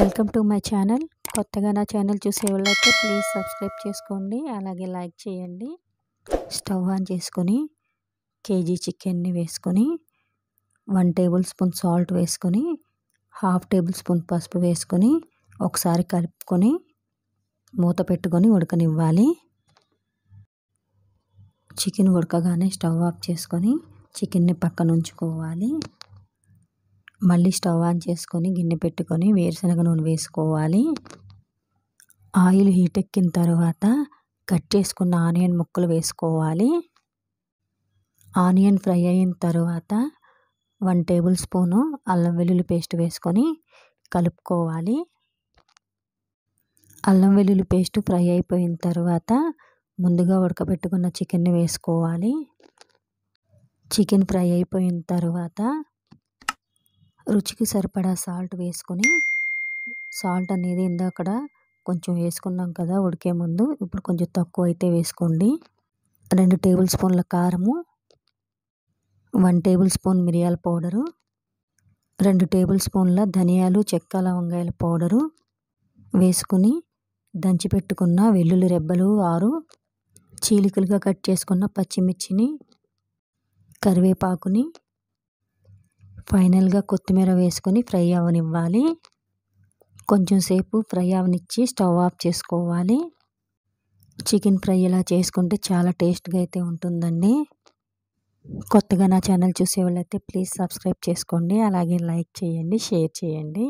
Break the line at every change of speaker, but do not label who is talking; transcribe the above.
welcome to my channel కొత్తగా నా channel చూసే వాళ్ళైతే ప్లీజ్ సబ్స్క్రైబ్ చేసుకోండి అలాగే లైక్ చేయండి స్టవ్ ఆన్ చేసుకొని కేజీ చికెన్ని వేసుకొని వన్ టేబుల్ స్పూన్ సాల్ట్ వేసుకొని హాఫ్ టేబుల్ స్పూన్ పసుపు వేసుకొని ఒకసారి కలుపుకొని మూత పెట్టుకొని ఉడకనివ్వాలి చికెన్ ఉడకగానే స్టవ్ ఆఫ్ చేసుకొని చికెన్ని పక్కన ఉంచుకోవాలి మళ్ళీ స్టవ్ ఆన్ చేసుకొని గిన్నె పెట్టుకొని వేరుశనగ నూనె వేసుకోవాలి ఆయిల్ హీట్ ఎక్కిన తర్వాత కట్ చేసుకున్న ఆనియన్ ముక్కలు వేసుకోవాలి ఆనియన్ ఫ్రై అయిన తర్వాత వన్ టేబుల్ స్పూను అల్లం వెల్లుల్లి పేస్ట్ వేసుకొని కలుపుకోవాలి అల్లం వెల్లుల్లి పేస్ట్ ఫ్రై అయిపోయిన తర్వాత ముందుగా ఉడకబెట్టుకున్న చికెన్ని వేసుకోవాలి చికెన్ ఫ్రై అయిపోయిన తర్వాత రుచికి సరిపడా సాల్ట్ వేసుకొని సాల్ట్ అనేది ఇందాకడ కొంచెం వేసుకున్నాం కదా ఉడికే ముందు ఇప్పుడు కొంచెం తక్కువ అయితే వేసుకోండి రెండు టేబుల్ స్పూన్ల కారము వన్ టేబుల్ స్పూన్ మిరియాల పౌడరు రెండు టేబుల్ స్పూన్ల ధనియాలు చెక్క లవంగాయల పౌడరు వేసుకుని దంచిపెట్టుకున్న వెల్లుల్లి రెబ్బలు ఆరు చీలికలుగా కట్ చేసుకున్న పచ్చిమిర్చిని కరివేపాకుని ఫైనల్గా కొత్తిమీర వేసుకొని ఫ్రై అవనివ్వాలి కొంచెం సేపు ఫ్రై అవనిచ్చి స్టవ్ ఆఫ్ చేసుకోవాలి చికెన్ ఫ్రై ఇలా చేసుకుంటే చాలా టేస్ట్గా అయితే ఉంటుందండి కొత్తగా నా ఛానల్ వాళ్ళైతే ప్లీజ్ సబ్స్క్రైబ్ చేసుకోండి అలాగే లైక్ చేయండి షేర్ చేయండి